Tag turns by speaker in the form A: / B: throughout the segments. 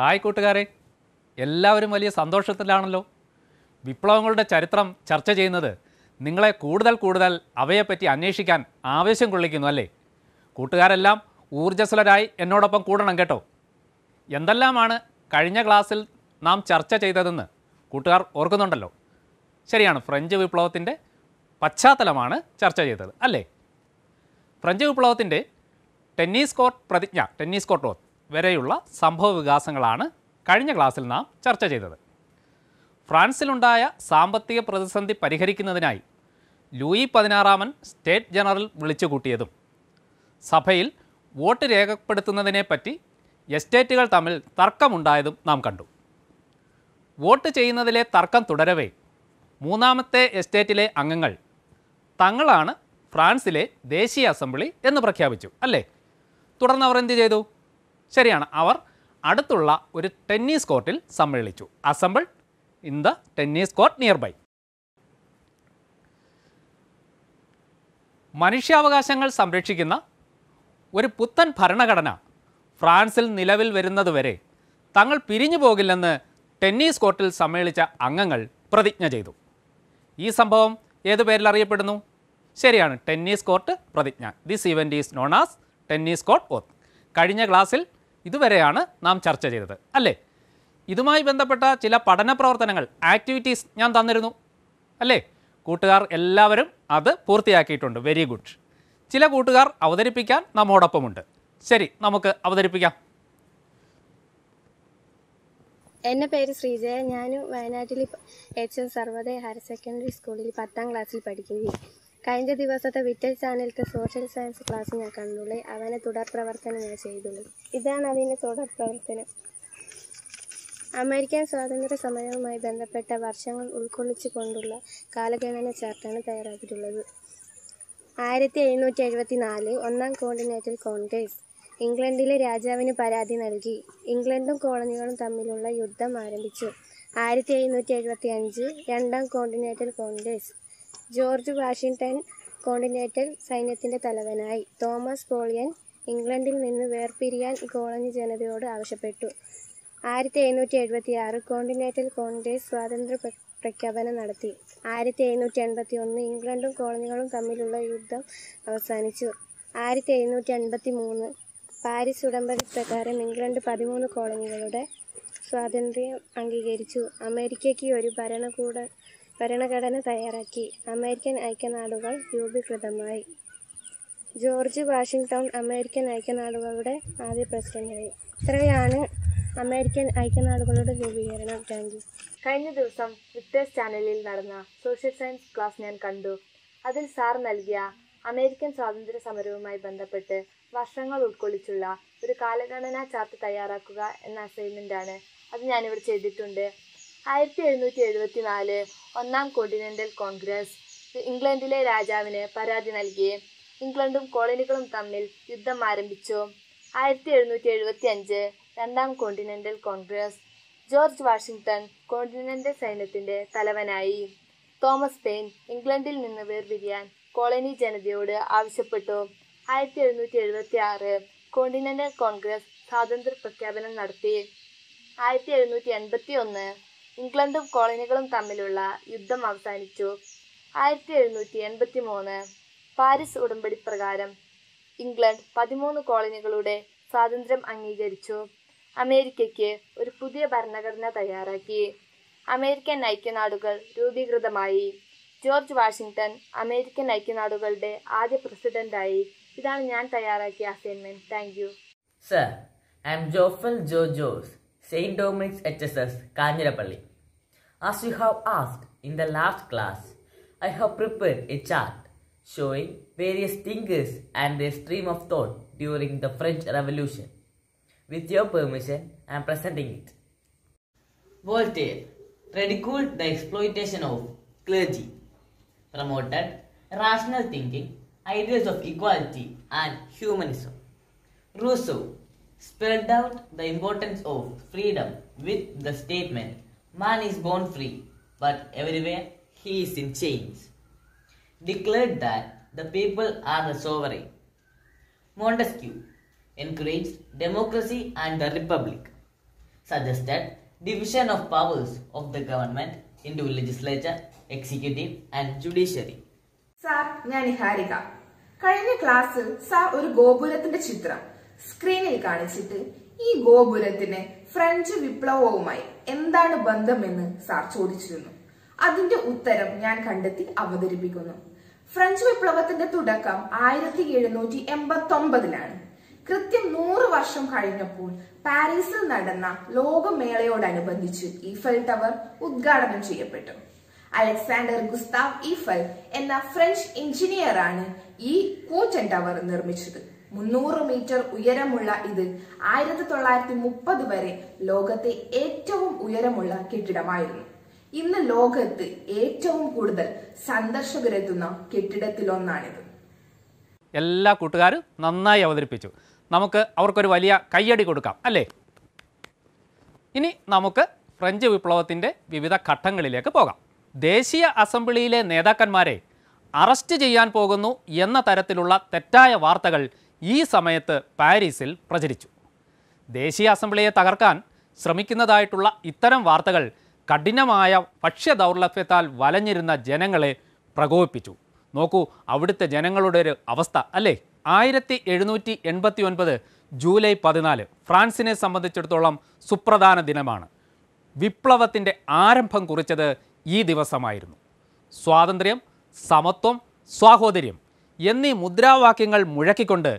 A: Hi കൂട്ടുകാരെ എല്ലാവരും വലിയ സന്തോഷത്തിലാണല്ലോ വിപ്ലവങ്ങളുടെ ചരിത്രം ചർച്ച ചെയ്യുന്നത് നിങ്ങളെ കൂടുതൽ കൂടുതൽ അവയെപ്പറ്റി അന്വേഷിക്കാൻ ആവേശം കൊള്ളിക്കുന്നു അല്ലേ കൂട്ടുകാരെല്ലാം ഊർജ്ജസ്വലരായി എന്നോടൊപ്പം കൂടണം കേട്ടോ എന്തെല്ലാമാണ് കഴിഞ്ഞ ക്ലാസ്സിൽ നാം ചർച്ച ചെയ്തതെന്ന് കൂട്ടുകാർ ഓർക്കുന്നുണ്ടല്ലോ ശരിയാണ് ഫ്രഞ്ച് വിപ്ലവത്തിൻ്റെ പശ്ചാത്തലമാണ് ചർച്ച ചെയ്തത് അല്ലേ ഫ്രഞ്ച് വിപ്ലവത്തിൻ്റെ ടെന്നീസ് കോർട്ട് പ്രതിജ്ഞ ടെന്നീസ് കോർട്ട് ഓത്ത് വരെയുള്ള സംഭവ വികാസങ്ങളാണ് കഴിഞ്ഞ ക്ലാസ്സിൽ നാം ചർച്ച ചെയ്തത് ഫ്രാൻസിലുണ്ടായ സാമ്പത്തിക പ്രതിസന്ധി പരിഹരിക്കുന്നതിനായി ലൂയി പതിനാറാമൻ സ്റ്റേറ്റ് ജനറൽ കൂട്ടിയതും സഭയിൽ വോട്ട് രേഖപ്പെടുത്തുന്നതിനെപ്പറ്റി എസ്റ്റേറ്റുകൾ തമ്മിൽ തർക്കമുണ്ടായതും നാം കണ്ടു വോട്ട് ചെയ്യുന്നതിലെ തർക്കം തുടരവേ മൂന്നാമത്തെ എസ്റ്റേറ്റിലെ അംഗങ്ങൾ തങ്ങളാണ് ഫ്രാൻസിലെ ദേശീയ അസംബ്ലി എന്ന് പ്രഖ്യാപിച്ചു അല്ലേ തുടർന്ന് അവർ എന്ത് ചെയ്തു ശരിയാണ് അവർ അടുത്തുള്ള ഒരു ടെന്നീസ് കോർട്ടിൽ സമ്മേളിച്ചു assemble in the tennis court nearby മനുഷ്യാവകാശങ്ങൾ സംരക്ഷിക്കുന്ന ഒരു പുത്തൻ ഭരണഘടന ഫ്രാൻസിൽ നിലവിൽ വരുന്നതുവരെ തങ്ങൾ പിരിഞ്ഞു പോകില്ലെന്ന് ടെന്നീസ് കോർട്ടിൽ സമ്മേളിച്ച അംഗങ്ങൾ പ്രതിജ്ഞ ചെയ്തു ഈ സംഭവം ഏതു പേരിൽ അറിയപ്പെടുന്നു ശരിയാണ് ടെന്നീസ് കോർട്ട് പ്രതിജ്ഞ this event is known as tennis court oath കഴിഞ്ഞ ക്ലാസ്സിൽ ഇതുവരെയാണ് നാം ചർച്ച ചെയ്തത് അല്ലേ ഇതുമായി ബന്ധപ്പെട്ട ചില പഠന പ്രവർത്തനങ്ങൾ ആക്ടിവിറ്റീസ് ഞാൻ തന്നിരുന്നു അല്ലേ കൂട്ടുകാർ എല്ലാവരും അത് പൂർത്തിയാക്കിയിട്ടുണ്ട് വെരി ഗുഡ് ചില കൂട്ടുകാർ അവതരിപ്പിക്കാൻ നമ്മോടൊപ്പമുണ്ട് ശരി നമുക്ക് അവതരിപ്പിക്കാം
B: എൻ്റെ പേര് ശ്രീജയ ഞാൻ വയനാട്ടിൽ H N Sarvodaya higher secondary സ്കൂളിൽ പത്താം ക്ലാസ്സിൽ പഠിക്കുകയും കഴിഞ്ഞ ദിവസത്തെ വിറ്റൽ ചാനലിലത്തെ സോഷ്യൽ സയൻസ് ക്ലാസ് ഞാൻ കണ്ടുള്ളൂ അവനെ തുടർ പ്രവർത്തനം ഞാൻ ചെയ്തുള്ളൂ ഇതാണ് അതിൻ്റെ തുടർ പ്രവർത്തനം അമേരിക്കൻ സ്വാതന്ത്ര്യ സമരവുമായി ബന്ധപ്പെട്ട വർഷങ്ങൾ ഉൾക്കൊള്ളിച്ചു കൊണ്ടുള്ള കാലഗണന ചാർട്ടാണ് തയ്യാറാക്കിയിട്ടുള്ളത് ആയിരത്തി എഴുന്നൂറ്റി എഴുപത്തി നാല് ഒന്നാം കോണ്ടിനേറ്റൽ കോൺഗ്രസ് ഇംഗ്ലണ്ടിലെ രാജാവിന് പരാതി നൽകി ഇംഗ്ലണ്ടും കോളനികളും തമ്മിലുള്ള യുദ്ധം ആരംഭിച്ചു ആയിരത്തി എഴുന്നൂറ്റി എഴുപത്തി അഞ്ച് രണ്ടാം continental congress George Washington continental സൈന്യത്തിൻ്റെ തലവനായി തോമസ് പോളിയൻ ഇംഗ്ലണ്ടിൽ നിന്ന് വേർപിരിയാൻ കോളനി ജനതയോട് ആവശ്യപ്പെട്ടു ആയിരത്തി എഴുന്നൂറ്റി എഴുപത്തി ആറ് കോണ്ടിനേറ്റൽ കോൺഗ്രസ് സ്വാതന്ത്ര്യ പ്രഖ്യാപനം നടത്തി ആയിരത്തി എഴുന്നൂറ്റി എൺപത്തി ഒന്ന് ഇംഗ്ലണ്ടും കോളനികളും തമ്മിലുള്ള യുദ്ധം അവസാനിച്ചു ആയിരത്തി എഴുന്നൂറ്റി എൺപത്തി മൂന്ന് പാരീസ് ഉടമ്പടി പ്രകാരം ഇംഗ്ലണ്ട് പതിമൂന്ന് കോളനികളുടെ സ്വാതന്ത്ര്യം അംഗീകരിച്ചു അമേരിക്കയ്ക്ക് ഒരു ഭരണകൂട ഭരണഘടന തയ്യാറാക്കി അമേരിക്കൻ ഐക്യനാടുകൾ രൂപീകൃതമായി ജോർജ് വാഷിംഗ്ടൺ അമേരിക്കൻ ഐക്യനാടുകളുടെ ആദ്യ പ്രസിഡന്റായി ഇത്രയാണ് അമേരിക്കൻ ഐക്യനാടുകളുടെ രൂപീകരണം താങ്ക് യു കഴിഞ്ഞ
C: ദിവസം വിക്ടേഴ്സ് ചാനലിൽ നടന്ന സോഷ്യൽ സയൻസ് ക്ലാസ് ഞാൻ കണ്ടു അതിൽ സാർ നൽകിയ അമേരിക്കൻ സ്വാതന്ത്ര്യ സമരവുമായി ബന്ധപ്പെട്ട് വർഷങ്ങൾ ഉൾക്കൊള്ളിച്ചുള്ള ഒരു കാലഗണന ചാർട്ട് തയ്യാറാക്കുക എന്ന ആണ് അത് ഞാനിവിടെ ചെയ്തിട്ടുണ്ട് ആയിരത്തി എഴുന്നൂറ്റി എഴുപത്തി നാല് ഒന്നാം കോണ്ടിനെൻ്റൽ കോൺഗ്രസ് ഇംഗ്ലണ്ടിലെ രാജാവിന് പരാതി നൽകി ഇംഗ്ലണ്ടും കോളനികളും തമ്മിൽ യുദ്ധം ആരംഭിച്ചു ആയിരത്തി എഴുന്നൂറ്റി എഴുപത്തി അഞ്ച് രണ്ടാം continental congress George Washington continental സൈന്യത്തിൻ്റെ തലവനായി തോമസ് പെയിൻ ഇംഗ്ലണ്ടിൽ നിന്ന് വേർപിരിയാൻ കോളനി ജനതയോട് ആവശ്യപ്പെട്ടു ആയിരത്തി എഴുന്നൂറ്റി എഴുപത്തി ആറ് കോണ്ടിനെൻ്റൽ കോൺഗ്രസ് സ്വാതന്ത്ര്യ പ്രഖ്യാപനം നടത്തി ആയിരത്തി എഴുന്നൂറ്റി എൺപത്തി ഒന്ന് ഇംഗ്ലണ്ടും കോളനികളും തമ്മിലുള്ള യുദ്ധം അവസാനിച്ചു ആയിരത്തി എഴുന്നൂറ്റി എൺപത്തി മൂന്ന് പാരീസ് ഉടമ്പടി പ്രകാരം ഇംഗ്ലണ്ട് പതിമൂന്ന് കോളനികളുടെ സ്വാതന്ത്ര്യം അംഗീകരിച്ചു അമേരിക്കയ്ക്ക് ഒരു പുതിയ ഭരണഘടന തയ്യാറാക്കി അമേരിക്കൻ ഐക്യനാടുകൾ രൂപീകൃതമായി ജോർജ് വാഷിംഗ്ടൺ അമേരിക്കൻ ഐക്യനാടുകളുടെ ആദ്യ പ്രസിഡന്റായി ഇതാണ് ഞാൻ തയ്യാറാക്കിയ assignment thank you
D: sir I'm Jofel Jo Jose St. Dominic's HSS, Kanjirapalli. As you have asked in the last class, I have prepared a chart showing various thinkers and their stream of thought during the French Revolution. With your permission, I am presenting it. Voltaire ridiculed the exploitation of clergy, promoted rational thinking, ideas of equality and humanism. Rousseau spread out the importance of freedom with the statement Man is born free, but everywhere he is in chains. Declared that the people are the sovereign. Montesquieu encouraged democracy and the republic, suggested division of powers of the government into legislature, executive and judiciary.
C: Sir ഞാൻ നിഹാരിക കഴിഞ്ഞ ക്ലാസ്സിൽ sir ഒരു ഗോപുരത്തിന്റെ ചിത്രം സ്ക്രീനിൽ കാണിച്ചിട്ട് ഈ ഗോപുരത്തിന് French വിപ്ലവവുമായി എന്താണ് ബന്ധമെന്ന് സാർ ചോദിച്ചിരുന്നു അതിന്റെ ഉത്തരം ഞാൻ കണ്ടെത്തി അവതരിപ്പിക്കുന്നു ഫ്രഞ്ച് വിപ്ലവത്തിന്റെ തുടക്കം ആയിരത്തി എഴുന്നൂറ്റി എൺപത്തി ഒമ്പതിലാണ് കൃത്യം നൂറ് വർഷം കഴിഞ്ഞപ്പോൾ പാരീസിൽ നടന്ന ലോകമേളയോടനുബന്ധിച്ച് ഈഫൽ ടവർ ഉദ്ഘാടനം ചെയ്യപ്പെട്ടു അലക്സാണ്ടർ ഗുസ്താവ് ഈഫൽ എന്ന ഫ്രഞ്ച് എഞ്ചിനീയറാണ് ഈ കൂറ്റൻ ടവർ നിർമ്മിച്ചത് മുന്നൂറ് മീറ്റർ ഉയരമുള്ള ഇത് ആയിരത്തി തൊള്ളായിരത്തി മുപ്പത് വരെ ലോകത്തെ ഏറ്റവും ഉയരമുള്ള കെട്ടിടമായിരുന്നു ഇന്ന് ലോകത്ത് ഏറ്റവും കൂടുതൽ സന്ദർശകരെത്തുന്ന കെട്ടിടത്തിലൊന്നാണിത്
A: എല്ലാ കൂട്ടുകാരും നന്നായി അവതരിപ്പിച്ചു നമുക്ക് അവർക്കൊരു വലിയ കയ്യടി കൊടുക്കാം അല്ലേ ഇനി നമുക്ക് ഫ്രഞ്ച് വിപ്ലവത്തിൻ്റെ വിവിധ ഘട്ടങ്ങളിലേക്ക് പോകാം ദേശീയ അസംബ്ലിയിലെ നേതാക്കന്മാരെ അറസ്റ്റ് ചെയ്യാൻ പോകുന്നു എന്ന തരത്തിലുള്ള തെറ്റായ വാർത്തകൾ ഈ സമയത്ത് പാരീസിൽ പ്രചരിച്ചു ദേശീയ അസംബ്ലിയെ തകർക്കാൻ ശ്രമിക്കുന്നതായിട്ടുള്ള ഇത്തരം വാർത്തകൾ കഠിനമായ ഭക്ഷ്യ ദൗർലഭ്യത്താൽ വലഞ്ഞിരുന്ന ജനങ്ങളെ പ്രകോപിപ്പിച്ചു നോക്കൂ അവിടുത്തെ ജനങ്ങളുടെ ഒരു അവസ്ഥ അല്ലേ ആയിരത്തി എഴുന്നൂറ്റി എൺപത്തി ഒൻപത് ജൂലൈ പതിനാല് ഫ്രാൻസിനെ സംബന്ധിച്ചിടത്തോളം സുപ്രധാന ദിനമാണ് വിപ്ലവത്തിൻ്റെ ആരംഭം കുറിച്ചത് ഈ ദിവസമായിരുന്നു സ്വാതന്ത്ര്യം സമത്വം സ്വാഹോദര്യം എന്നീ മുദ്രാവാക്യങ്ങൾ മുഴക്കിക്കൊണ്ട്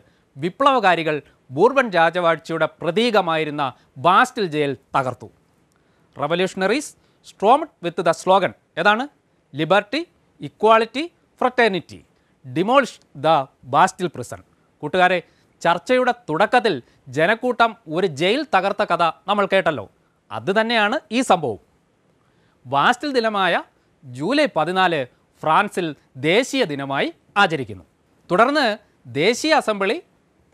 A: വിപ്ലവകാരികൾ ബൂർബൻ രാജവാഴ്ചയുടെ പ്രതീകമായിരുന്ന ബാസ്റ്റിൽ ജയിൽ തകർത്തു revolutionaries stormed with the slogan ഏതാണ് liberty equality fraternity demolish the Bastille prison കൂട്ടുകാരെ ചർച്ചയുടെ തുടക്കത്തിൽ ജനക്കൂട്ടം ഒരു ജയിൽ തകർത്ത കഥ നമ്മൾ കേട്ടല്ലോ അതുതന്നെയാണ് ഈ സംഭവം ബാസ്റ്റിൽ ദിനമായ ജൂലൈ പതിനാല് ഫ്രാൻസിൽ ദേശീയ ദിനമായി ആചരിക്കുന്നു തുടർന്ന് ദേശീയ അസംബ്ലി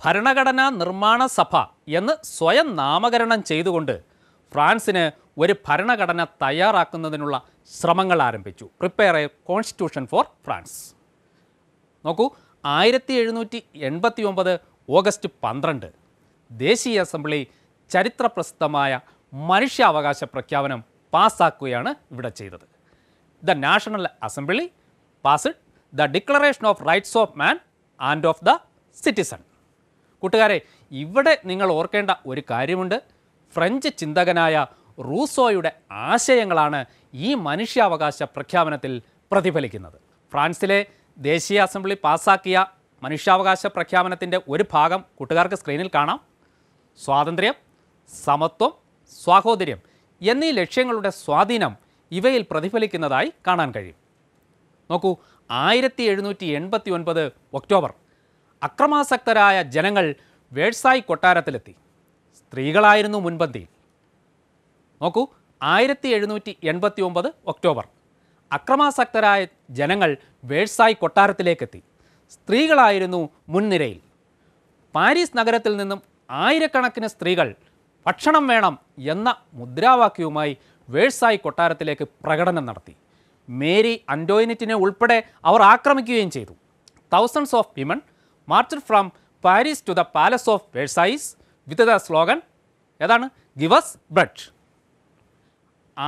A: ഭരണഘടനാ നിർമ്മാണ സഭ എന്ന് സ്വയം നാമകരണം ചെയ്തുകൊണ്ട് ഫ്രാൻസിന് ഒരു ഭരണഘടന തയ്യാറാക്കുന്നതിനുള്ള ശ്രമങ്ങൾ ആരംഭിച്ചു prepare a constitution for France നോക്കൂ ആയിരത്തി എഴുന്നൂറ്റി എൺപത്തി ഒമ്പത് ഓഗസ്റ്റ് പന്ത്രണ്ട് ദേശീയ അസംബ്ലി ചരിത്രപ്രസിദ്ധമായ മനുഷ്യാവകാശ പ്രഖ്യാപനം പാസ്സാക്കുകയാണ് ഇവിടെ ചെയ്തത് the national assembly passed the declaration of rights of man and of the citizen കൂട്ടുകാരെ ഇവിടെ നിങ്ങൾ ഓർക്കേണ്ട ഒരു കാര്യമുണ്ട് ഫ്രഞ്ച് ചിന്തകനായ റൂസോയുടെ ആശയങ്ങളാണ് ഈ മനുഷ്യാവകാശ പ്രഖ്യാപനത്തിൽ പ്രതിഫലിക്കുന്നത് ഫ്രാൻസിലെ ദേശീയ അസംബ്ലി പാസാക്കിയ മനുഷ്യാവകാശ പ്രഖ്യാപനത്തിൻ്റെ ഒരു ഭാഗം കൂട്ടുകാർക്ക് സ്ക്രീനിൽ കാണാം സ്വാതന്ത്ര്യം സമത്വം സ്വാഹോദര്യം എന്നീ ലക്ഷ്യങ്ങളുടെ സ്വാധീനം ഇവയിൽ പ്രതിഫലിക്കുന്നതായി കാണാൻ കഴിയും നോക്കൂ ആയിരത്തി എഴുന്നൂറ്റി എൺപത്തി ഒൻപത് ഒക്ടോബർ അക്രമാസക്തരായ ജനങ്ങൾ വേഴ്സായി കൊട്ടാരത്തിലെത്തി സ്ത്രീകളായിരുന്നു മുൻപന്തിയിൽ നോക്കൂ ആയിരത്തി എഴുന്നൂറ്റി എൺപത്തി ഒമ്പത് ഒക്ടോബർ അക്രമാസക്തരായ ജനങ്ങൾ വേഴ്സായി കൊട്ടാരത്തിലേക്കെത്തി സ്ത്രീകളായിരുന്നു മുൻനിരയിൽ പാരീസ് നഗരത്തിൽ നിന്നും ആയിരക്കണക്കിന് സ്ത്രീകൾ ഭക്ഷണം വേണം എന്ന മുദ്രാവാക്യവുമായി വേഴ്സായി കൊട്ടാരത്തിലേക്ക് പ്രകടനം നടത്തി മേരി അൻഡോയിനറ്റിനെ ഉൾപ്പെടെ അവർ ആക്രമിക്കുകയും ചെയ്തു thousands of women march from Paris to the palace of Versailles with the slogan ഏതാണ് ഗിവസ് ബ്രഡ്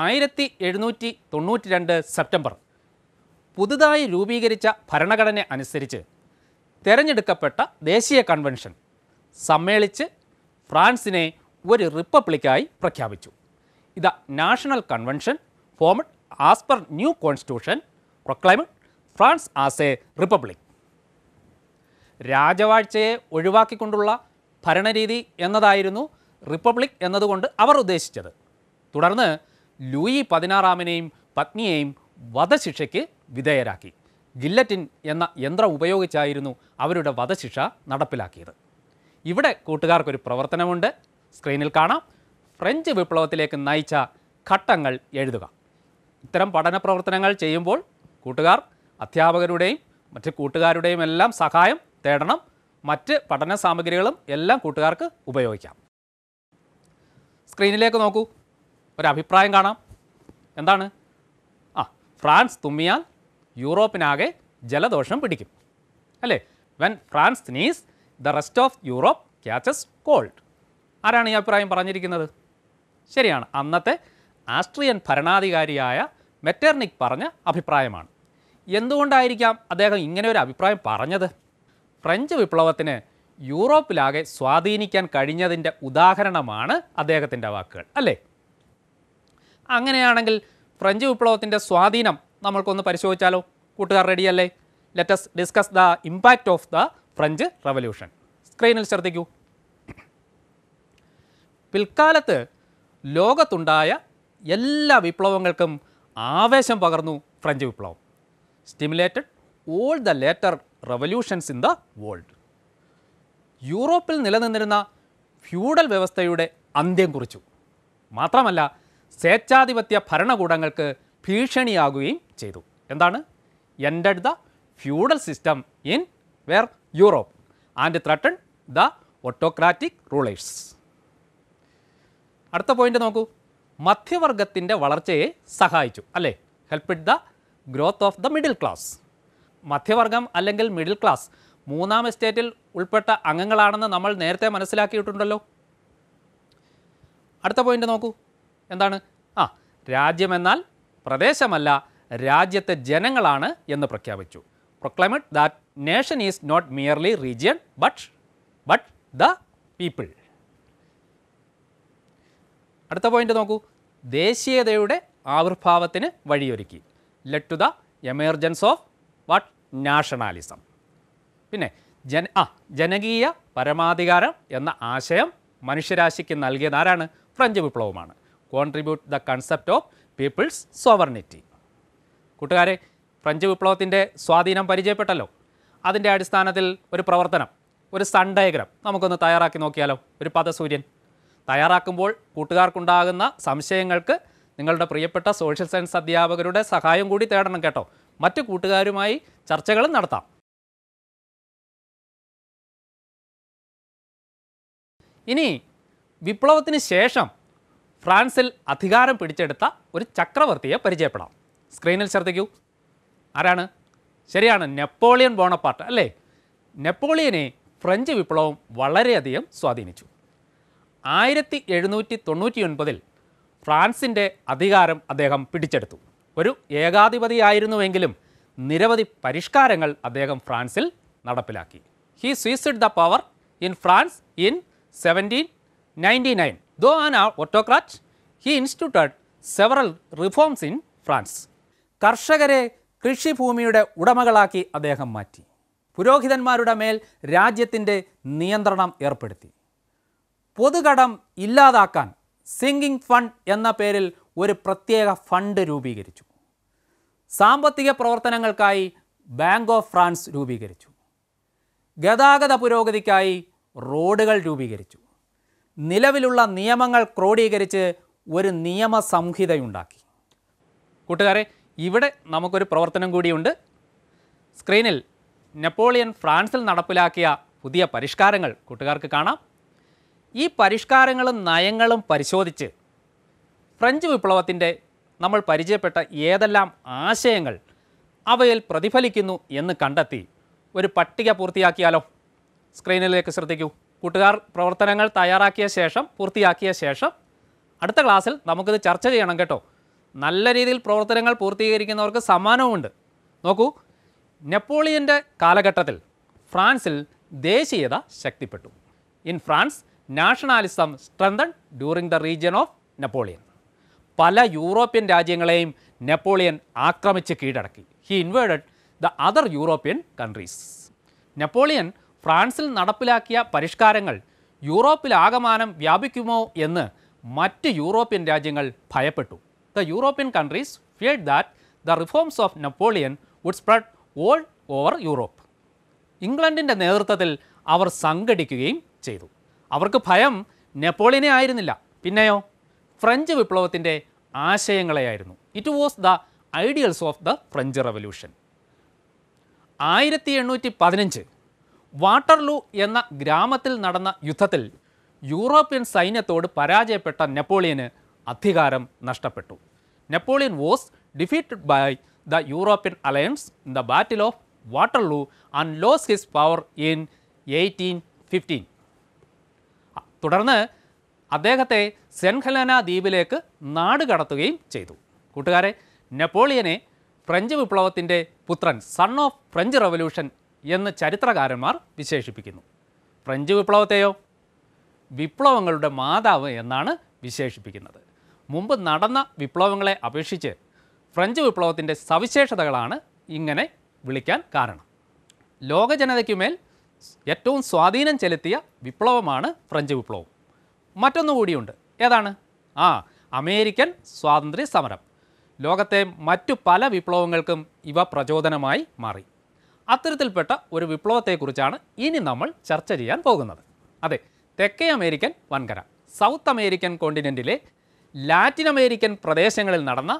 A: ആയിരത്തി എഴുന്നൂറ്റി തൊണ്ണൂറ്റി രണ്ട് സെപ്റ്റംബർ പുതുതായി രൂപീകരിച്ച ഭരണഘടന അനുസരിച്ച് തെരഞ്ഞെടുക്കപ്പെട്ട ദേശീയ കൺവെൻഷൻ സമ്മേളിച്ച് ഫ്രാൻസിനെ ഒരു റിപ്പബ്ലിക്കായി പ്രഖ്യാപിച്ചു ഇത് national convention formed as per new constitution proclaimed France as a republic രാജവാഴ്ചയെ ഒഴിവാക്കിക്കൊണ്ടുള്ള ഭരണരീതി എന്നതായിരുന്നു റിപ്പബ്ലിക് എന്നതുകൊണ്ട് അവർ ഉദ്ദേശിച്ചത് തുടർന്ന് ലൂയി പതിനാറാമിനെയും പത്നിയെയും വധശിക്ഷയ്ക്ക് വിധേയരാക്കി ഗില്ലറ്റിൻ എന്ന യന്ത്രം ഉപയോഗിച്ചായിരുന്നു അവരുടെ വധശിക്ഷ നടപ്പിലാക്കിയത് ഇവിടെ കൂട്ടുകാർക്കൊരു പ്രവർത്തനമുണ്ട് സ്ക്രീനിൽ കാണാം ഫ്രഞ്ച് വിപ്ലവത്തിലേക്ക് നയിച്ച ഘട്ടങ്ങൾ എഴുതുക ഇത്തരം പഠന പ്രവർത്തനങ്ങൾ ചെയ്യുമ്പോൾ കൂട്ടുകാർ അധ്യാപകരുടെയും മറ്റ് കൂട്ടുകാരുടെയും എല്ലാം സഹായം തേടണം മറ്റ് പഠന സാമഗ്രികളും എല്ലാം കൂട്ടുകാർക്ക് ഉപയോഗിക്കാം സ്ക്രീനിലേക്ക് നോക്കൂ ഒരഭിപ്രായം കാണാം എന്താണ് ആ ഫ്രാൻസ് തുമ്മിയാൽ യൂറോപ്പിനാകെ ജലദോഷം പിടിക്കും അല്ലേ when France sneezes the rest of Europe catches cold ആരാണ് ഈ അഭിപ്രായം പറഞ്ഞിരിക്കുന്നത് ശരിയാണ് അന്നത്തെ ആസ്ട്രിയൻ ഭരണാധികാരിയായ മെറ്റേർണിക് പറഞ്ഞ അഭിപ്രായമാണ് എന്തുകൊണ്ടായിരിക്കാം അദ്ദേഹം ഇങ്ങനെ ഒരു അഭിപ്രായം പറഞ്ഞത് ഫ്രഞ്ച് വിപ്ലവത്തിന് യൂറോപ്പിലാകെ സ്വാധീനിക്കാൻ കഴിഞ്ഞതിൻ്റെ ഉദാഹരണമാണ് അദ്ദേഹത്തിൻ്റെ വാക്കുകൾ അല്ലേ അങ്ങനെയാണെങ്കിൽ ഫ്രഞ്ച് വിപ്ലവത്തിൻ്റെ സ്വാധീനം നമ്മൾക്കൊന്ന് പരിശോധിച്ചാലോ കൂട്ടുകാർ റെഡിയല്ലേ let's discuss the impact of the French revolution സ്ക്രീനിൽ ശ്രദ്ധിക്കൂ പിൽക്കാലത്ത് ലോകത്തുണ്ടായ എല്ലാ വിപ്ലവങ്ങൾക്കും ആവേശം പകർന്നു ഫ്രഞ്ച് വിപ്ലവം stimulated all the later revolutions in the world യൂറോപ്പിൽ നിലനിന്നിരുന്ന ഫ്യൂഡൽ വ്യവസ്ഥയുടെ അന്ത്യം കുറിച്ചു മാത്രമല്ല സ്വേച്ഛാധിപത്യ ഭരണകൂടങ്ങൾക്ക് ഭീഷണിയാകുകയും ചെയ്തു എന്താണ് ended the feudal system in where Europe and threatened the autocratic rulers അടുത്ത പോയിന്റ് നോക്കൂ മധ്യവർഗത്തിൻ്റെ വളർച്ചയെ സഹായിച്ചു അല്ലേ helped the growth of the middle class മധ്യവർഗം അല്ലെങ്കിൽ മിഡിൽ ക്ലാസ് മൂന്നാം എസ്റ്റേറ്റിൽ ഉൾപ്പെട്ട അംഗങ്ങളാണെന്ന് നമ്മൾ നേരത്തെ മനസ്സിലാക്കിയിട്ടുണ്ടല്ലോ അടുത്ത പോയിന്റ് നോക്കൂ എന്താണ് ആ രാജ്യമെന്നാൽ പ്രദേശമല്ല രാജ്യത്തെ ജനങ്ങളാണ് എന്ന് പ്രഖ്യാപിച്ചു proclaimed that nation is not merely region but but the people അടുത്ത പോയിന്റ് നോക്കൂ ദേശീയതയുടെ ആവിർഭാവത്തിന് വഴിയൊരുക്കി led to the emergence of nationalism പിന്നെ ജന ആ ജനകീയ പരമാധികാരം എന്ന ആശയം മനുഷ്യരാശിക്ക് നൽകിയത് ആരാണ് ഫ്രഞ്ച് വിപ്ലവമാണ് contribute the concept of people's sovereignty കൂട്ടുകാരെ ഫ്രഞ്ച് വിപ്ലവത്തിൻ്റെ സ്വാധീനം പരിചയപ്പെട്ടല്ലോ അതിൻ്റെ അടിസ്ഥാനത്തിൽ ഒരു പ്രവർത്തനം ഒരു സൺ നമുക്കൊന്ന് തയ്യാറാക്കി നോക്കിയാലോ ഒരു പദസൂര്യൻ തയ്യാറാക്കുമ്പോൾ കൂട്ടുകാർക്കുണ്ടാകുന്ന സംശയങ്ങൾക്ക് നിങ്ങളുടെ പ്രിയപ്പെട്ട സോഷ്യൽ സയൻസ് അധ്യാപകരുടെ സഹായം കൂടി തേടണം കേട്ടോ മറ്റ് കൂട്ടുകാരുമായി ചർച്ചകളും നടത്താം ഇനി വിപ്ലവത്തിന് ശേഷം ഫ്രാൻസിൽ അധികാരം പിടിച്ചെടുത്ത ഒരു ചക്രവർത്തിയെ പരിചയപ്പെടാം സ്ക്രീനിൽ ശ്രദ്ധിക്കൂ ആരാണ് ശരിയാണ് നെപ്പോളിയൻ ബോണപ്പാർട്ട് അല്ലേ നെപ്പോളിയനെ ഫ്രഞ്ച് വിപ്ലവം വളരെയധികം സ്വാധീനിച്ചു ആയിരത്തി എഴുന്നൂറ്റി തൊണ്ണൂറ്റി ഒൻപതിൽ ഫ്രാൻസിൻ്റെ അധികാരം അദ്ദേഹം പിടിച്ചെടുത്തു ഒരു ഏകാധിപതിയായിരുന്നുവെങ്കിലും നിരവധി പരിഷ്കാരങ്ങൾ അദ്ദേഹം ഫ്രാൻസിൽ നടപ്പിലാക്കി he seized the power in France in seventeen ninety nine though an autocrat he instituted several reforms in France കർഷകരെ കൃഷിഭൂമിയുടെ ഉടമകളാക്കി അദ്ദേഹം മാറ്റി പുരോഹിതന്മാരുടെ മേൽ രാജ്യത്തിൻ്റെ നിയന്ത്രണം ഏർപ്പെടുത്തി പൊതുകടം ഇല്ലാതാക്കാൻ സിംഗിങ് ഫണ്ട് എന്ന പേരിൽ ഒരു പ്രത്യേക ഫണ്ട് രൂപീകരിച്ചു സാമ്പത്തിക പ്രവർത്തനങ്ങൾക്കായി ബാങ്ക് ഓഫ് ഫ്രാൻസ് രൂപീകരിച്ചു ഗതാഗത പുരോഗതിക്കായി റോഡുകൾ രൂപീകരിച്ചു നിലവിലുള്ള നിയമങ്ങൾ ക്രോഡീകരിച്ച് ഒരു നിയമ സംഹിതയുണ്ടാക്കി കൂട്ടുകാരെ ഇവിടെ നമുക്കൊരു പ്രവർത്തനം കൂടിയുണ്ട് സ്ക്രീനിൽ നെപ്പോളിയൻ ഫ്രാൻസിൽ നടപ്പിലാക്കിയ പുതിയ പരിഷ്കാരങ്ങൾ കൂട്ടുകാർക്ക് കാണാം ഈ പരിഷ്കാരങ്ങളും നയങ്ങളും പരിശോധിച്ച് ഫ്രഞ്ച് വിപ്ലവത്തിൻ്റെ നമ്മൾ പരിചയപ്പെട്ട ഏതെല്ലാം ആശയങ്ങൾ അവയിൽ പ്രതിഫലിക്കുന്നു എന്ന് കണ്ടെത്തി ഒരു പട്ടിക പൂർത്തിയാക്കിയാലോ സ്ക്രീനിലേക്ക് ശ്രദ്ധിക്കൂ കൂട്ടുകാർ പ്രവർത്തനങ്ങൾ തയ്യാറാക്കിയ ശേഷം പൂർത്തിയാക്കിയ ശേഷം അടുത്ത ക്ലാസ്സിൽ നമുക്കിത് ചർച്ച ചെയ്യണം കേട്ടോ നല്ല രീതിയിൽ പ്രവർത്തനങ്ങൾ പൂർത്തീകരിക്കുന്നവർക്ക് സമ്മാനവുമുണ്ട് നോക്കൂ നെപ്പോളിയൻ്റെ കാലഘട്ടത്തിൽ ഫ്രാൻസിൽ ദേശീയത ശക്തിപ്പെട്ടു in France nationalism strengthened during the region of Napoleon പല യൂറോപ്യൻ രാജ്യങ്ങളെയും നെപ്പോളിയൻ ആക്രമിച്ച് കീഴടക്കി he invaded the other European countries Napoleon ഫ്രാൻസിൽ നടപ്പിലാക്കിയ പരിഷ്കാരങ്ങൾ യൂറോപ്പിലാകമാനം വ്യാപിക്കുമോ എന്ന് മറ്റ് യൂറോപ്യൻ രാജ്യങ്ങൾ ഭയപ്പെട്ടു the European countries feared that the reforms of Napoleon would spread all over Europe ഇംഗ്ലണ്ടിൻ്റെ നേതൃത്വത്തിൽ അവർ സംഘടിക്കുകയും ചെയ്തു അവർക്ക് ഭയം നെപ്പോളിയനെ ആയിരുന്നില്ല പിന്നെയോ ഫ്രഞ്ച് വിപ്ലവത്തിൻ്റെ ആശയങ്ങളെയായിരുന്നു it was the ideals of the French revolution ആയിരത്തി എണ്ണൂറ്റി പതിനഞ്ച് വാട്ടർലൂ എന്ന ഗ്രാമത്തിൽ നടന്ന യുദ്ധത്തിൽ യൂറോപ്യൻ സൈന്യത്തോട് പരാജയപ്പെട്ട നെപ്പോളിയന് അധികാരം നഷ്ടപ്പെട്ടു Napoleon was defeated by the European alliance in the battle of Waterloo and lost his power in eighteen fifteen തുടർന്ന് അദ്ദേഹത്തെ സെൻഖലന ദ്വീപിലേക്ക് കടത്തുകയും ചെയ്തു കൂട്ടുകാരെ നെപ്പോളിയനെ ഫ്രഞ്ച് വിപ്ലവത്തിൻ്റെ പുത്രൻ സൺ ഓഫ് ഫ്രഞ്ച് റവല്യൂഷൻ എന്ന് ചരിത്രകാരന്മാർ വിശേഷിപ്പിക്കുന്നു ഫ്രഞ്ച് വിപ്ലവത്തെയോ വിപ്ലവങ്ങളുടെ മാതാവ് എന്നാണ് വിശേഷിപ്പിക്കുന്നത് മുമ്പ് നടന്ന വിപ്ലവങ്ങളെ അപേക്ഷിച്ച് ഫ്രഞ്ച് വിപ്ലവത്തിൻ്റെ സവിശേഷതകളാണ് ഇങ്ങനെ വിളിക്കാൻ കാരണം ലോകജനതയ്ക്കുമേൽ ഏറ്റവും സ്വാധീനം ചെലുത്തിയ വിപ്ലവമാണ് ഫ്രഞ്ച് വിപ്ലവം മറ്റൊന്നു കൂടിയുണ്ട് ഏതാണ് ആ അമേരിക്കൻ സ്വാതന്ത്ര്യ സമരം ലോകത്തെ മറ്റു പല വിപ്ലവങ്ങൾക്കും ഇവ പ്രചോദനമായി മാറി അത്തരത്തിൽപ്പെട്ട ഒരു വിപ്ലവത്തെക്കുറിച്ചാണ് ഇനി നമ്മൾ ചർച്ച ചെയ്യാൻ പോകുന്നത് അതെ തെക്കേ അമേരിക്കൻ വൻകര സൗത്ത് അമേരിക്കൻ കോണ്ടിനെൻറ്റിലെ ലാറ്റിൻ അമേരിക്കൻ പ്രദേശങ്ങളിൽ നടന്ന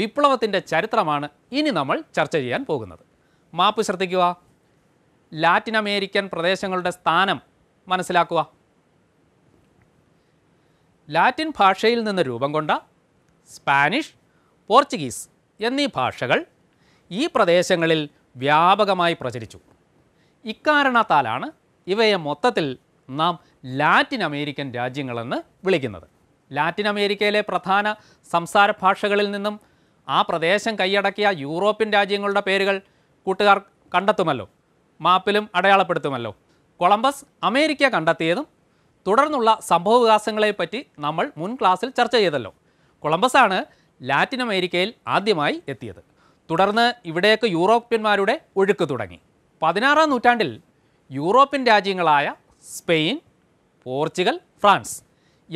A: വിപ്ലവത്തിൻ്റെ ചരിത്രമാണ് ഇനി നമ്മൾ ചർച്ച ചെയ്യാൻ പോകുന്നത് മാപ്പ് ശ്രദ്ധിക്കുക ലാറ്റിൻ അമേരിക്കൻ പ്രദേശങ്ങളുടെ സ്ഥാനം മനസ്സിലാക്കുക ലാറ്റിൻ ഭാഷയിൽ നിന്ന് രൂപം കൊണ്ട സ്പാനിഷ് പോർച്ചുഗീസ് എന്നീ ഭാഷകൾ ഈ പ്രദേശങ്ങളിൽ വ്യാപകമായി പ്രചരിച്ചു ഇക്കാരണത്താലാണ് ഇവയെ മൊത്തത്തിൽ നാം ലാറ്റിൻ അമേരിക്കൻ രാജ്യങ്ങളെന്ന് വിളിക്കുന്നത് ലാറ്റിൻ അമേരിക്കയിലെ പ്രധാന സംസാര ഭാഷകളിൽ നിന്നും ആ പ്രദേശം കൈയടക്കിയ യൂറോപ്യൻ രാജ്യങ്ങളുടെ പേരുകൾ കൂട്ടുകാർ കണ്ടെത്തുമല്ലോ മാപ്പിലും അടയാളപ്പെടുത്തുമല്ലോ കൊളംബസ് അമേരിക്ക കണ്ടെത്തിയതും തുടർന്നുള്ള സംഭവവികാസങ്ങളെപ്പറ്റി നമ്മൾ മുൻ ക്ലാസ്സിൽ ചർച്ച ചെയ്തല്ലോ കൊളംബസ് ആണ് ലാറ്റിൻ അമേരിക്കയിൽ ആദ്യമായി എത്തിയത് തുടർന്ന് ഇവിടേക്ക് യൂറോപ്യന്മാരുടെ ഒഴുക്ക് തുടങ്ങി പതിനാറാം നൂറ്റാണ്ടിൽ യൂറോപ്യൻ രാജ്യങ്ങളായ സ്പെയിൻ പോർച്ചുഗൽ ഫ്രാൻസ്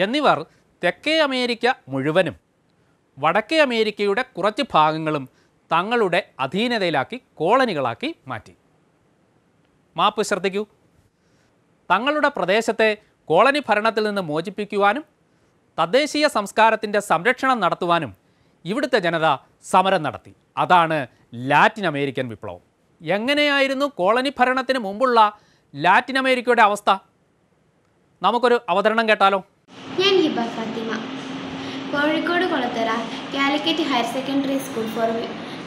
A: എന്നിവർ തെക്കേ അമേരിക്ക മുഴുവനും വടക്കേ അമേരിക്കയുടെ കുറച്ച് ഭാഗങ്ങളും തങ്ങളുടെ അധീനതയിലാക്കി കോളനികളാക്കി മാറ്റി മാപ്പ് ശ്രദ്ധിക്കൂ തങ്ങളുടെ പ്രദേശത്തെ കോളനി ഭരണത്തിൽ നിന്ന് മോചിപ്പിക്കുവാനും തദ്ദേശീയ സംസ്കാരത്തിൻ്റെ സംരക്ഷണം നടത്തുവാനും ഇവിടുത്തെ ജനത സമരം നടത്തി അതാണ് ലാറ്റിൻ അമേരിക്കൻ വിപ്ലവം എങ്ങനെയായിരുന്നു കോളനി ഭരണത്തിന് മുമ്പുള്ള ലാറ്റിൻ അമേരിക്കയുടെ അവസ്ഥ നമുക്കൊരു അവതരണം കേട്ടാലോ
E: ഞാൻ Hiba Fathima Kozhikode Kolathara Calicut higher secondary school for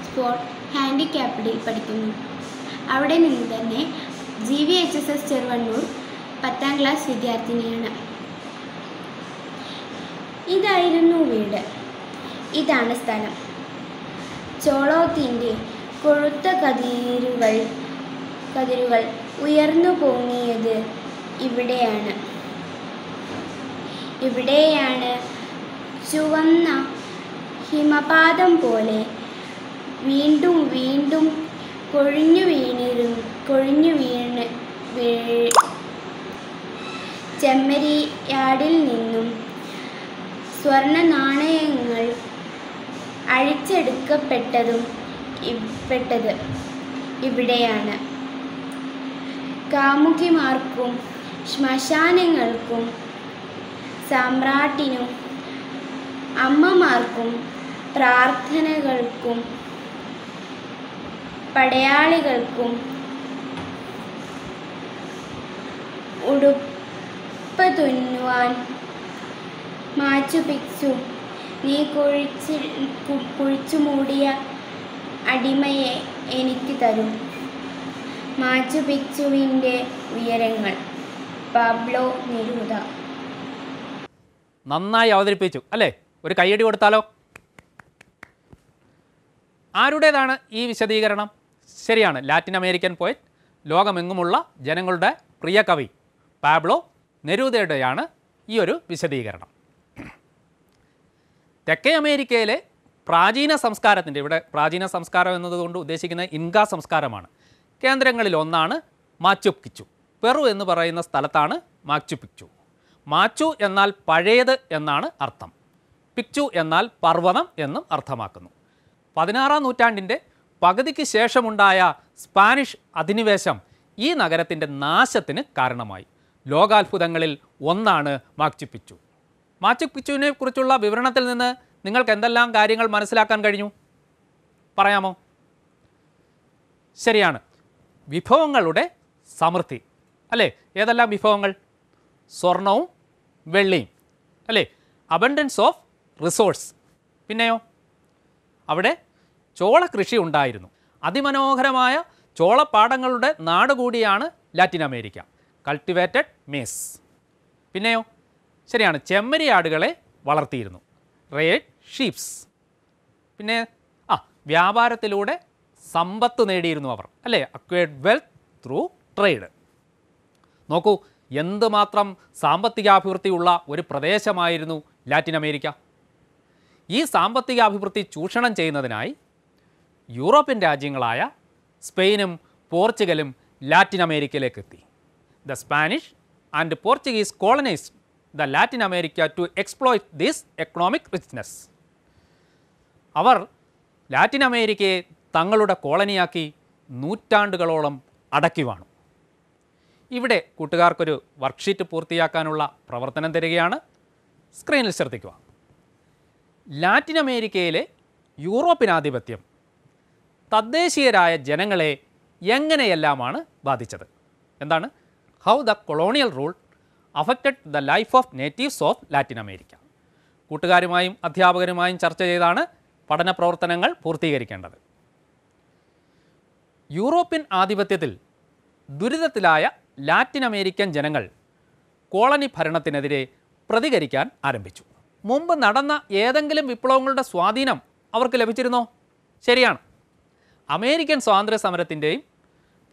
E: sport ഹാൻഡിക്യാപ്ഡിൽ പഠിക്കുന്നു അവിടെ നിന്ന് തന്നെ G V H S S Cheruvannur പത്താം ക്ലാസ് വിദ്യാർത്ഥിനിയാണ് ഇതായിരുന്നു വീട് ഇതാണ് സ്ഥലം ചോളോത്തിൻ്റെ കൊഴുത്ത കതിരുകൾ കതിരുകൾ ഉയർന്നു പൊങ്ങിയത് ഇവിടെയാണ് ഇവിടെയാണ് ചുവന്ന ഹിമപാതം പോലെ വീണ്ടും വീണ്ടും കൊഴിഞ്ഞു വീണിരും കൊഴിഞ്ഞു വീണ് വീ ചെമ്മരിയാടിൽ നിന്നും സ്വർണ്ണ നാണയങ്ങൾ അഴിച്ചെടുക്കപ്പെട്ടതും പെട്ടത് ഇവിടെയാണ് കാമുകിമാർക്കും ശ്മശാനങ്ങൾക്കും സമ്രാട്ടിനും അമ്മമാർക്കും പ്രാർത്ഥനകൾക്കും പടയാളികൾക്കും ഉടുപ്പ് കപ്പ തുന്നുവാൻ മാച്ചുപിച്ചു നീ കുഴിച്ച് കുഴിച്ചു മൂടിയ അടിമയെ എനിക്ക് തരും മാച്ചുപിച്ചുവിൻ്റെ ഉയരങ്ങൾ പാബ്ലോ നിരൂത
A: നന്നായി അവതരിപ്പിച്ചു അല്ലേ ഒരു കൈയടി കൊടുത്താലോ ആരുടേതാണ് ഈ വിശദീകരണം ശരിയാണ് ലാറ്റിൻ അമേരിക്കൻ പോയറ്റ് ലോകമെങ്ങുമുള്ള ജനങ്ങളുടെ പ്രിയ കവി പാബ്ലോ നെരൂദയുടെയാണ് ഈ ഒരു വിശദീകരണം തെക്കേ അമേരിക്കയിലെ പ്രാചീന സംസ്കാരത്തിൻ്റെ ഇവിടെ പ്രാചീന സംസ്കാരം എന്നതുകൊണ്ട് ഉദ്ദേശിക്കുന്ന ഇൻക സംസ്കാരമാണ് കേന്ദ്രങ്ങളിൽ ഒന്നാണ് മാച്ചു കിച്ചു പെറു എന്ന് പറയുന്ന സ്ഥലത്താണ് മാച്ചു പിക്ചു മാച്ചു എന്നാൽ പഴയത് എന്നാണ് അർത്ഥം പിക്ചു എന്നാൽ പർവ്വതം എന്നും അർത്ഥമാക്കുന്നു പതിനാറാം നൂറ്റാണ്ടിൻ്റെ പകുതിക്ക് ശേഷമുണ്ടായ സ്പാനിഷ് അധിനിവേശം ഈ നഗരത്തിൻ്റെ നാശത്തിന് കാരണമായി ലോകാത്ഭുതങ്ങളിൽ ഒന്നാണ് മാക്ചു പിച്ചു മാച്ചു പിച്ചുവിനെ കുറിച്ചുള്ള വിവരണത്തിൽ നിന്ന് നിങ്ങൾക്ക് എന്തെല്ലാം കാര്യങ്ങൾ മനസ്സിലാക്കാൻ കഴിഞ്ഞു പറയാമോ ശരിയാണ് വിഭവങ്ങളുടെ സമൃദ്ധി അല്ലേ ഏതെല്ലാം വിഭവങ്ങൾ സ്വർണവും വെള്ളിയും അല്ലേ അബണ്ടൻസ് ഓഫ് റിസോഴ്സ് പിന്നെയോ അവിടെ ചോള കൃഷി ഉണ്ടായിരുന്നു അതിമനോഹരമായ ചോളപ്പാടങ്ങളുടെ നാട് കൂടിയാണ് ലാറ്റിൻ അമേരിക്ക കൾട്ടിവേറ്റഡ് മേസ് പിന്നെയോ ശരിയാണ് ചെമ്മരിയാടുകളെ വളർത്തിയിരുന്നു റേഡ് ഷീപ്സ് പിന്നെ ആ വ്യാപാരത്തിലൂടെ സമ്പത്ത് നേടിയിരുന്നു അവർ അല്ലേ അക്വേഡ് വെൽത്ത് ത്രൂ ട്രേഡ് നോക്കൂ എന്തുമാത്രം സാമ്പത്തികാഭിവൃദ്ധിയുള്ള ഒരു പ്രദേശമായിരുന്നു ലാറ്റിൻ അമേരിക്ക ഈ സാമ്പത്തികാഭിവൃദ്ധി ചൂഷണം ചെയ്യുന്നതിനായി യൂറോപ്യൻ രാജ്യങ്ങളായ സ്പെയിനും പോർച്ചുഗലും ലാറ്റിൻ അമേരിക്കയിലേക്ക് എത്തി The Spanish and Portuguese colonized the Latin America to exploit this economic richness. അവർ ലാറ്റിൻ അമേരിക്കയെ തങ്ങളുടെ കോളനിയാക്കി നൂറ്റാണ്ടുകളോളം അടക്കി വാണു ഇവിടെ കൂട്ടുകാർക്കൊരു വർക്ക്ഷീറ്റ് പൂർത്തിയാക്കാനുള്ള പ്രവർത്തനം തരികയാണ് സ്ക്രീനിൽ ശ്രദ്ധിക്കുക ലാറ്റിൻ അമേരിക്കയിലെ യൂറോപ്യൻ ആധിപത്യം തദ്ദേശീയരായ ജനങ്ങളെ എങ്ങനെയെല്ലാമാണ് ബാധിച്ചത് എന്താണ് how the colonial rule affected the life of natives of Latin America. കൂട്ടുകാരുമായും അധ്യാപകരുമായും ചർച്ച ചെയ്താണ് പഠന പ്രവർത്തനങ്ങൾ പൂർത്തീകരിക്കേണ്ടത് യൂറോപ്യൻ ആധിപത്യത്തിൽ ദുരിതത്തിലായ ലാറ്റിൻ അമേരിക്കൻ ജനങ്ങൾ കോളനി ഭരണത്തിനെതിരെ പ്രതികരിക്കാൻ ആരംഭിച്ചു മുമ്പ് നടന്ന ഏതെങ്കിലും വിപ്ലവങ്ങളുടെ സ്വാധീനം അവർക്ക് ലഭിച്ചിരുന്നോ ശരിയാണ് അമേരിക്കൻ സ്വാതന്ത്ര്യ സമരത്തിൻ്റെയും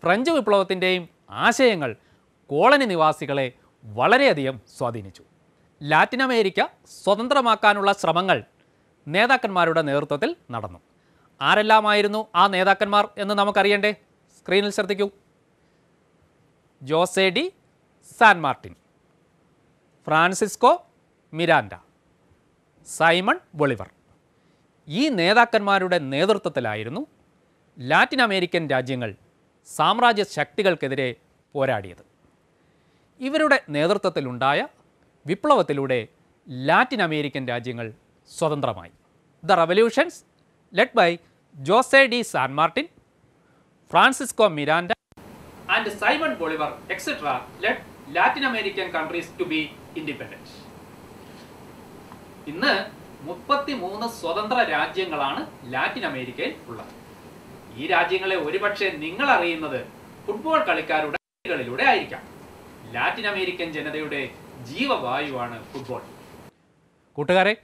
A: ഫ്രഞ്ച് വിപ്ലവത്തിൻ്റെയും ആശയങ്ങൾ കോളനി നിവാസികളെ വളരെയധികം സ്വാധീനിച്ചു ലാറ്റിൻ അമേരിക്ക സ്വതന്ത്രമാക്കാനുള്ള ശ്രമങ്ങൾ നേതാക്കന്മാരുടെ നേതൃത്വത്തിൽ നടന്നു ആരെല്ലാമായിരുന്നു ആ നേതാക്കന്മാർ എന്ന് നമുക്കറിയണ്ടേ സ്ക്രീനിൽ ശ്രദ്ധിക്കൂ Jose de San Martin Francisco Miranda Simon Bolivar ഈ നേതാക്കന്മാരുടെ നേതൃത്വത്തിലായിരുന്നു ലാറ്റിൻ അമേരിക്കൻ രാജ്യങ്ങൾ സാമ്രാജ്യ ശക്തികൾക്കെതിരെ പോരാടിയത് ഇവരുടെ നേതൃത്വത്തിലുണ്ടായ വിപ്ലവത്തിലൂടെ ലാറ്റിൻ അമേരിക്കൻ രാജ്യങ്ങൾ സ്വതന്ത്രമായി the revolutions led by Jose de San Martin Francisco Miranda and Simon Bolivar etcetera led Latin American countries to be independence ഇന്ന് മൂന്ന് സ്വതന്ത്ര രാജ്യങ്ങളാണ് ലാറ്റിൻ അമേരിക്കയിൽ ഉള്ളത് ഈ രാജ്യങ്ങളെ ഒരുപക്ഷെ നിങ്ങൾ അറിയുന്നത് ഫുട്ബോൾ കളിക്കാരുടെ ആയിരിക്കാം ലാറ്റിൻ അമേരിക്കൻ ജനതയുടെ ജീവവായുവാണ് ഫുട്ബോൾ കൂട്ടുകാരെ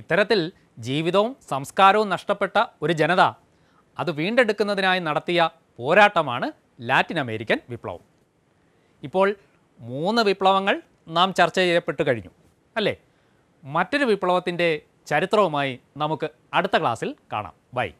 A: ഇത്തരത്തിൽ ജീവിതവും സംസ്കാരവും നഷ്ടപ്പെട്ട ഒരു ജനത അത് വീണ്ടെടുക്കുന്നതിനായി നടത്തിയ പോരാട്ടമാണ് ലാറ്റിൻ അമേരിക്കൻ വിപ്ലവം ഇപ്പോൾ മൂന്ന് വിപ്ലവങ്ങൾ നാം ചർച്ച ചെയ്യപ്പെട്ട് കഴിഞ്ഞു അല്ലേ മറ്റൊരു വിപ്ലവത്തിൻ്റെ ചരിത്രവുമായി നമുക്ക് അടുത്ത ക്ലാസ്സിൽ കാണാം ബൈ